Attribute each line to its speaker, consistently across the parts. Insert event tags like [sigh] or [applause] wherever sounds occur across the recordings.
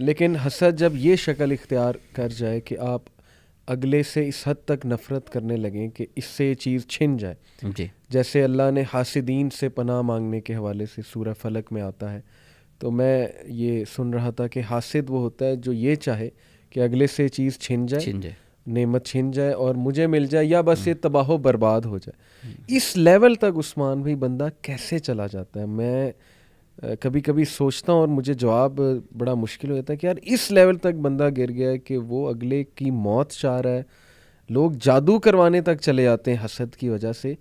Speaker 1: लेकिन हसद जब ये शक्ल इख्तियार कर जाए कि आप अगले से इस हद तक नफ़रत करने लगें कि इससे ये चीज़ छिन जाए जी जैसे अल्लाह ने हासिदीन से पनाह मांगने के हवाले से सूरह फलक में आता है तो मैं ये सुन रहा था कि हासिद वो होता है जो ये चाहे कि अगले से चीज़ छिन जाए छिन जाए नेमत छिन जाए और मुझे मिल जाए या बस ये हम्म। तबाह बर्बाद हो जाए हम्म। इस लेवल तक उस्मान भी बंदा कैसे चला जाता है मैं कभी कभी सोचता हूँ और मुझे जवाब बड़ा मुश्किल हो जाता है कि यार इस लेवल तक बंदा गिर गया है कि वो अगले की मौत चाह रहा है लोग जादू करवाने तक चले जाते हैं हसद की वजह से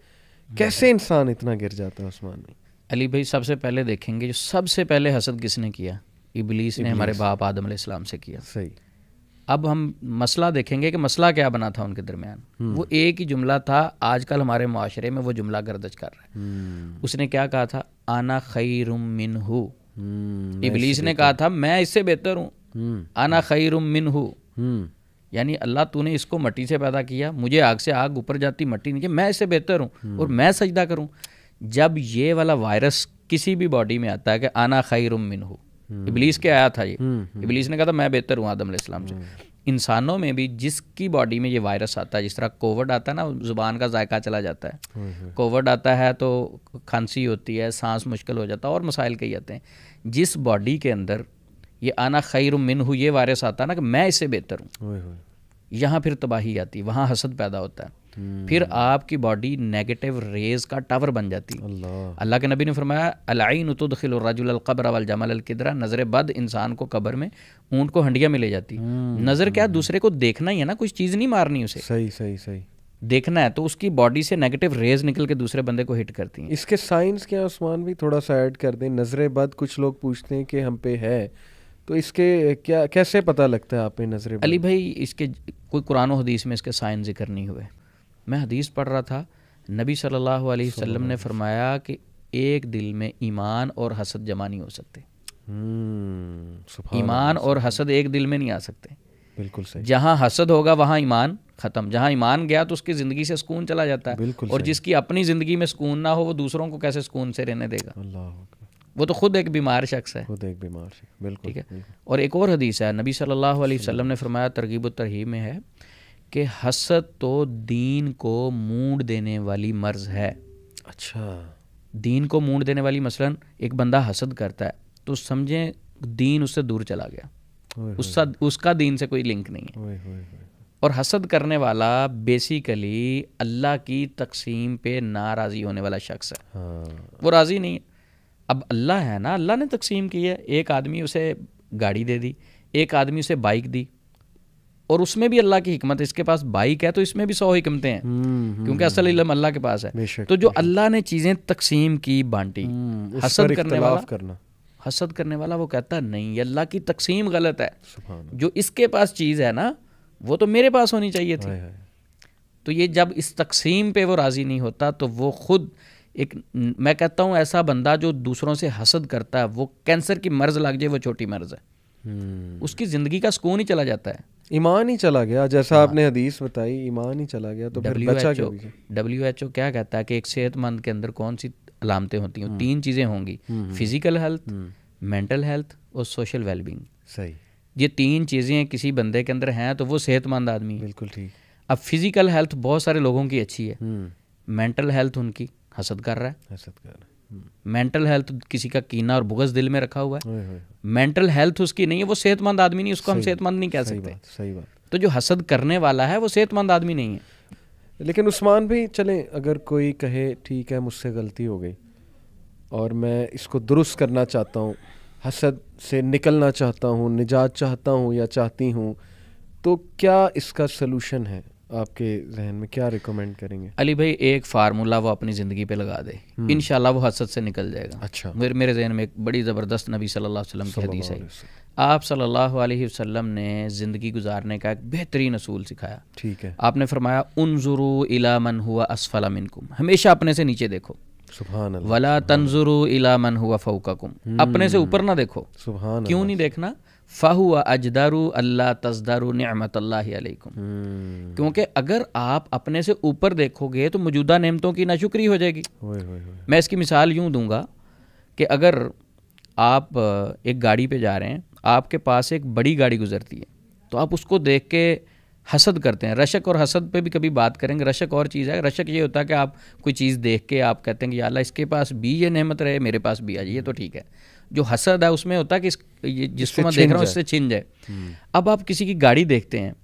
Speaker 1: कैसे हम्म। इंसान इतना गिर जाता है
Speaker 2: उस्मान में अली भाई सबसे पहले देखेंगे जो सबसे पहले हसद किसने किया इबलीस ने हमारे बाप आदम इस्लाम से किया सही अब हम मसला देखेंगे कि मसला क्या बना था उनके दरमियान हम्म। वो एक ही जुमला था आजकल हमारे माशरे में वो जुमला गर्दज कर रहा है हम्म। उसने क्या कहा था आना खैरुम हू हम्म, इबलीस ने कहा था मैं इससे बेहतर हूँ हम्म। आना खैरुम हू हम्म। यानी अल्लाह तूने इसको मट्टी से पैदा किया मुझे आग से आग ऊपर जाती मट्टी नीचे मैं इससे बेहतर हूँ और मैं सजदा करूँ जब ये वाला वायरस किसी भी बॉडी में आता है कि आना खैरुम हू इबलीस के आया था ये इबलीस ने कहा था मैं बेहतर हूँ आदम से इंसानों में भी जिसकी बॉडी में ये वायरस आता है जिस तरह कोविड आता है ना ज़ुबान का जायका चला जाता है कोविड हम्म, हम्म। आता है तो खांसी होती है सांस मुश्किल हो जाता है और मसाइल कही आते हैं जिस बॉडी के अंदर ये आना खैर मिन हूँ ये वायरस आता है ना कि मैं इससे बेहतर हूँ यहाँ फिर तबाही आती है वहाँ हसद पैदा होता है फिर हम्म। आपकी बॉडी नेगेटिव रेज का टावर बन जाती है अल्लाह के नबी ने फरमाया वाल जमाल किदरा नज़र बद इंसान को कब्र में ऊंट को हंडिया में ले जाती हम्म। नज़र क्या दूसरे को देखना ही है ना कुछ चीज़ नहीं मारनी उसे सही सही सही देखना है तो उसकी बॉडी से नेगेटिव रेज निकल के दूसरे बंदे को हिट करती है इसके साइंस
Speaker 1: क्या उस्मान भी थोड़ा सा ऐड कर दें नज़र बद कुछ लोग पूछते हैं कि हम पे है तो इसके क्या कैसे पता लगता है आप नजर अली
Speaker 2: भाई इसके कोई कुरान हदीस में इसके साइन जिक्र नहीं हुए मैं हदीस पढ़ रहा था नबी सल्लल्लाहु अलैहि वसल्लम ने फरमाया कि एक दिल में ईमान और हसद जमा नहीं हो सकते हम्म, ईमान और हसद एक दिल में नहीं आ सकते बिल्कुल सही जहाँ हसद होगा वहाँ ईमान ख़त्म जहाँ ईमान गया तो उसकी ज़िंदगी से सुकून चला जाता है बिल्कुल और जिसकी अपनी ज़िंदगी में सुकून ना हो वो दूसरों को कैसे सुकून से रहने देगा अल्लाह वो तो खुद एक बीमार शख्स है खुद एक बीमार शख्स बिल्कुल ठीक है और एक और हदीस है नबी सल्लल्लाहु अलैहि वसल्लम ने फरमाया तरगीब तरहीब में है कि हसद तो दीन को मूड देने वाली मर्ज है अच्छा दीन को मूड देने वाली मसलन एक बंदा हसद करता है तो समझें दीन उससे दूर चला गया उसका उसका दीन से कोई लिंक नहीं है और हसद करने वाला बेसिकली अल्लाह की तकसीम पे नाराज़ी होने वाला शख्स है हाँ। वो राज़ी नहीं है अब अल्लाह है ना अल्लाह ने तकसीम की है एक आदमी उसे गाड़ी दे दी एक आदमी उसे बाइक दी और उसमें भी अल्लाह की हिकमत इसके पास बाइक है तो इसमें भी सौ हिकमतें हैं हम्म, हम्म, क्योंकि हम्म। असल इलम अल्लाह के पास है तो जो अल्लाह ने चीज़ें तकसीम की बांटी हसद करने वाला करना हसद करने वाला वो कहता नहीं अल्लाह की तकसीम गलत है जो इसके पास चीज़ है ना वो तो मेरे पास होनी चाहिए थी तो ये जब इस तकसीम पे वो राज़ी नहीं होता तो वो खुद एक मैं कहता हूँ ऐसा बंदा जो दूसरों से हसद करता है वो कैंसर की मर्ज लग जाए वो छोटी मर्ज है हम्म। उसकी जिंदगी का सुकून ही चला जाता है ईमान ही चला गया जैसा हाँ। आपने हदीस बताई ईमान ही चला गया तो W H O W H O क्या कहता है कि एक सेहतमंद के अंदर कौन सी अलामतें होती हैं हम्म। तीन चीज़ें होंगी हम्म, फिजिकल हेल्थ मेंटल हेल्थ और सोशल वेलबींग सही ये तीन चीज़ें किसी बंदे के अंदर हैं तो वो सेहतमंद आदमी है बिल्कुल ठीक अब फिजिकल हेल्थ बहुत सारे लोगों की अच्छी है मेंटल हेल्थ उनकी हसद कर रहा है हसद कर रहा है मेंटल हम्म। हेल्थ किसी का कीना और बुगस दिल में रखा हुआ है मेंटल हेल्थ उसकी नहीं है वो सेहतमंद आदमी नहीं उसको हम सेहतमंद नहीं कह सही सकते बात, सही बात तो जो हसद करने वाला है वो सेहतमंद आदमी नहीं है
Speaker 1: लेकिन उस्मान भी चलें अगर कोई कहे ठीक है मुझसे गलती हो गई और मैं इसको दुरुस्त करना चाहता हूँ हसद से निकलना चाहता हूँ निजात चाहता हूँ या चाहती हूँ तो क्या इसका सलूशन है आपके जहन में क्या रिकमेंड करेंगे
Speaker 2: अली भाई एक फार्मूला वो अपनी ज़िंदगी पे लगा दे हम्म। इन वो हसद से निकल जाएगा अच्छा मेरे मेरे जहन में एक बड़ी ज़बरदस्त नबी सल्लल्लाहु अलैहि वसल्लम की हदीस है आप सल्लल्लाहु अलैहि वसल्लम ने ज़िंदगी गुजारने का एक बेहतरीन असूल सिखाया ठीक है आपने फरमाया उन ज़ुरू इला मन हुआ असफला मिनकुम हमेशा अपने से नीचे देखो वला तंजुरु इला मन हुआ फोका हम्म। अपने से ऊपर ना देखो क्यों नहीं देखना फ़ाहु अजदारू अल्लाह तजदारू नमत अलकुम क्योंकि अगर आप अपने से ऊपर देखोगे तो मौजूदा नमतों की नाशुक्री हो जाएगी होई होई होई। मैं इसकी मिसाल यूँ दूंगा कि अगर आप एक गाड़ी पे जा रहे हैं आपके पास एक बड़ी गाड़ी गुजरती है तो आप उसको देख के हसद करते हैं रशक और हसद पे भी कभी बात करेंगे रशक और चीज़ है रशक ये होता है कि आप कोई चीज़ देख के आप कहते हैं कि अल्लाह इसके पास भी ये नहमत रहे मेरे पास भी आ जाइए तो ठीक है जो हसद है उसमें होता है कि इस ये जिसको मैं देख रहा हूँ इससे छिन जाए हम्म। अब आप किसी की गाड़ी देखते हैं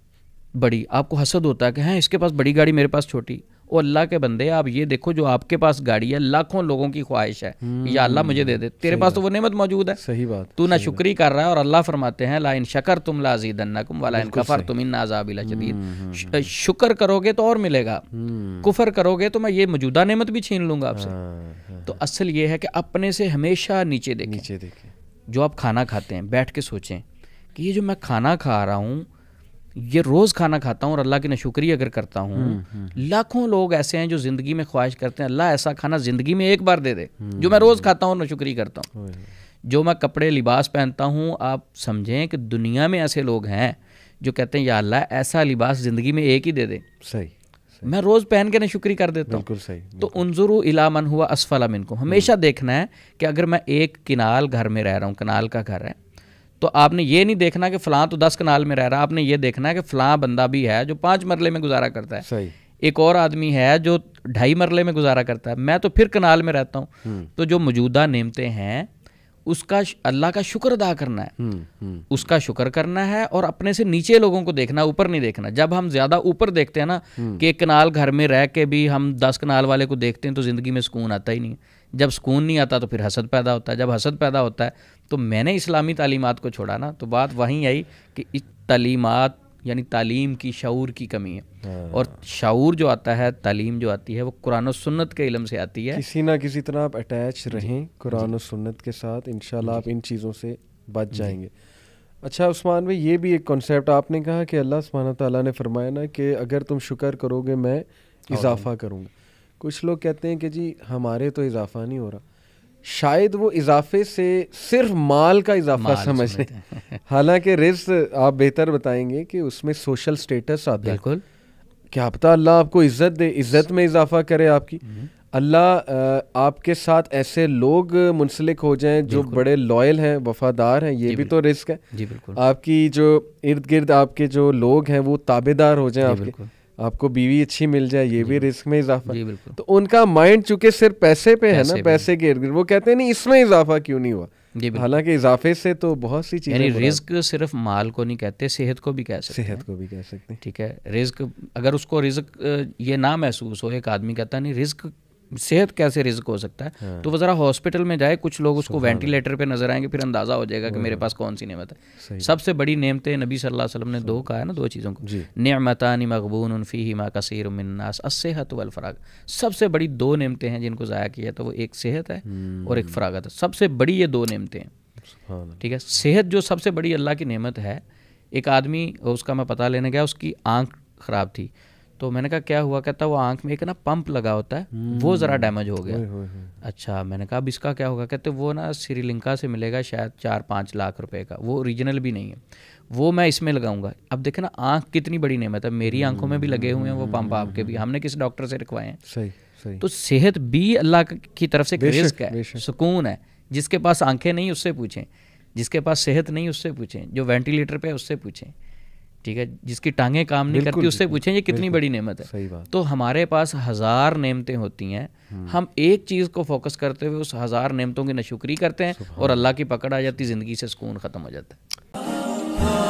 Speaker 2: बड़ी आपको हसद होता है कि हाँ इसके पास बड़ी गाड़ी मेरे पास छोटी और अल्लाह के बंदे आप ये देखो जो आपके पास गाड़ी है लाखों लोगों की ख्वाहिश है हम्म। या अल्लाह मुझे दे दे तेरे पास तो वो नेमत मौजूद है सही बात तू ना शुक्री कर रहा है और अल्लाह फरमाते हैं लाइन शकर तुम लाजीदन्नकुम वाला इन कफर तुम इन नाजाबिला शदीद हम्म, हम्म, शुक्र करोगे तो और मिलेगा कुफर करोगे तो मैं ये मौजूदा नेमत भी छीन लूंगा आपसे हाँ, हाँ, तो हाँ। असल ये है कि अपने से हमेशा नीचे देखें नीचे देखें जो आप खाना खाते हैं बैठ के सोचें कि ये जो मैं खाना खा रहा हूँ ये रोज़ खाना खाता हूँ और अल्लाह की नशुक्री अगर करता हूँ हम्म, हम्म। लाखों लोग ऐसे हैं जो ज़िंदगी में ख्वाहिश करते हैं अल्लाह ऐसा खाना ज़िंदगी में एक बार दे दे हम्म, जो मैं रोज़ खाता हूँ और नशुक्री करता हूँ जो मैं कपड़े लिबास पहनता हूँ आप समझें कि दुनिया में ऐसे लोग हैं जो कहते हैं या अल्लाह ऐसा लिबास ज़िंदगी में एक ही दे दे सही मैं रोज पहन के नशुक्री कर देता हूँ तो उनजुरु इलामन हुआ असफला को हमेशा देखना है कि अगर मैं एक किनाल घर में रह रहा हूँ किनाल का घर है तो आपने ये नहीं देखना कि फलां तो दस कनाल में रह रहा आपने ये देखना है कि फलां बंदा भी है जो पांच मरले में गुजारा करता है सही एक और आदमी है जो ढाई मरले में गुजारा करता है मैं तो फिर कनाल में रहता हूँ हम्म। तो जो मौजूदा नियमतें हैं उसका अल्लाह का शुक्र अदा करना है हुँ, हम्म, हुँ. हम्म। उसका शुक्र करना है और अपने से नीचे लोगों को देखना ऊपर नहीं देखना जब हम ज्यादा ऊपर देखते हैं ना कि कनाल घर में रह के भी हम दस कनाल वाले को देखते हैं तो जिंदगी में सुकून आता ही नहीं जब सुकून नहीं आता तो फिर हसद पैदा होता है जब हसद पैदा होता है तो मैंने इस्लामी तालीमत को छोड़ा ना तो बात वहीं आई कि इस तालीमत यानी तालीम की शूर की कमी है हाँ। और शूर जो आता है तालीम जो आती है वो कुरान सुन्नत के इलम से आती है किसी
Speaker 1: ना किसी तरह आप अटैच रहें कुरान सुन्नत के साथ इन आप इन चीज़ों से बच जाएंगे अच्छा उस्मान भाई ये भी एक कॉन्सेप्ट आपने कहा कि अल्लाह सुबहाना ताला ने फरमाया ना कि अगर तुम शुक्र करोगे मैं हाँ इजाफा करूँगा कुछ लोग कहते हैं कि जी हमारे तो इजाफा नहीं हो रहा शायद वो इजाफे से सिर्फ माल का इजाफा समझ रहे [laughs] हालांकि रिज आप बेहतर बताएंगे कि उसमें सोशल स्टेटस आता है बिल्कुल क्या पता अल्लाह आपको इज्जत दे इज्जत में इजाफा करे आपकी हम्म। अल्लाह आपके साथ ऐसे लोग मुंसलिक हो जाएं जो बड़े लॉयल हैं वफादार हैं ये भी तो रिस्क है जी बिल्कुल आपकी जो इर्द गिर्द आपके जो लोग हैं वो ताबेदार हो जाएं आपके आपको बीवी अच्छी मिल जाए ये भी रिस्क में इजाफा तो उनका माइंड चूंकि सिर्फ पैसे पे है ना पैसे के इर्द वो कहते हैं नहीं इसमें इजाफा क्यों नहीं हुआ हालांकि इजाफे से तो बहुत सी चीजें रिस्क
Speaker 2: सिर्फ माल को नहीं कहते सेहत को भी कह सकते सेहत को भी कह सकते हैं ठीक है रिस्क अगर उसको रिस्क ये ना महसूस हो एक आदमी कहता नहीं रिस्क सेहत कैसे रिस्क हो सकता है हाँ। तो वो ज़रा हॉस्पिटल में जाए कुछ लोग उसको वेंटिलेटर पे नजर आएंगे फिर अंदाज़ा हो जाएगा कि मेरे पास कौन सी नेमत है सबसे बड़ी नेमतें नबी सल्लल्लाहु अलैहि वसल्लम ने दो कहा है ना दो चीज़ों को नमतान मकबून उनफ़ी ही मा कसीर मिननास असहत वल फ़राग सबसे बड़ी दो नेमतें हैं जिनको ज़ाया किया तो वो एक सेहत है हम्म। और एक फ़रागत है सबसे बड़ी ये दो नेमतें हैं ठीक है सेहत जो सबसे बड़ी अल्लाह की नेमत है एक आदमी उसका मैं पता लेने गया उसकी आँख ख़राब थी तो मैंने कहा क्या हुआ कहता वो आंख में एक ना पंप लगा होता है वो हम्म, ज़रा डैमेज हो गया oh, oh, अच्छा मैंने कहा अब इसका क्या होगा कहते वो ना श्रीलंका से मिलेगा शायद चार पाँच लाख रुपए का वो ओरिजिनल भी नहीं है वो मैं इसमें लगाऊंगा अब देखे ना आंख कितनी बड़ी नहीं मतलब तो मेरी आंखों में भी लगे हुए हैं वो पंप हम्म। आपके भी हमने किस डॉक्टर से रखवाए हैं सही सही तो सेहत भी अल्लाह की तरफ से रिस्क है सुकून है जिसके पास आंखें नहीं उससे पूछें जिसके पास सेहत नहीं उससे पूछें जो वेंटिलेटर पे है उससे पूछें ठीक है जिसकी टांगे काम नहीं करती उससे पूछें ये कितनी बड़ी नेमत है सही बात तो हमारे पास हज़ार नेमतें होती हैं हम्म। हम एक चीज़ को फोकस करते हुए उस हज़ार नेमतों की नशुक्री करते हैं और अल्लाह की पकड़ आ जाती ज़िंदगी से सुकून ख़त्म हो जाता है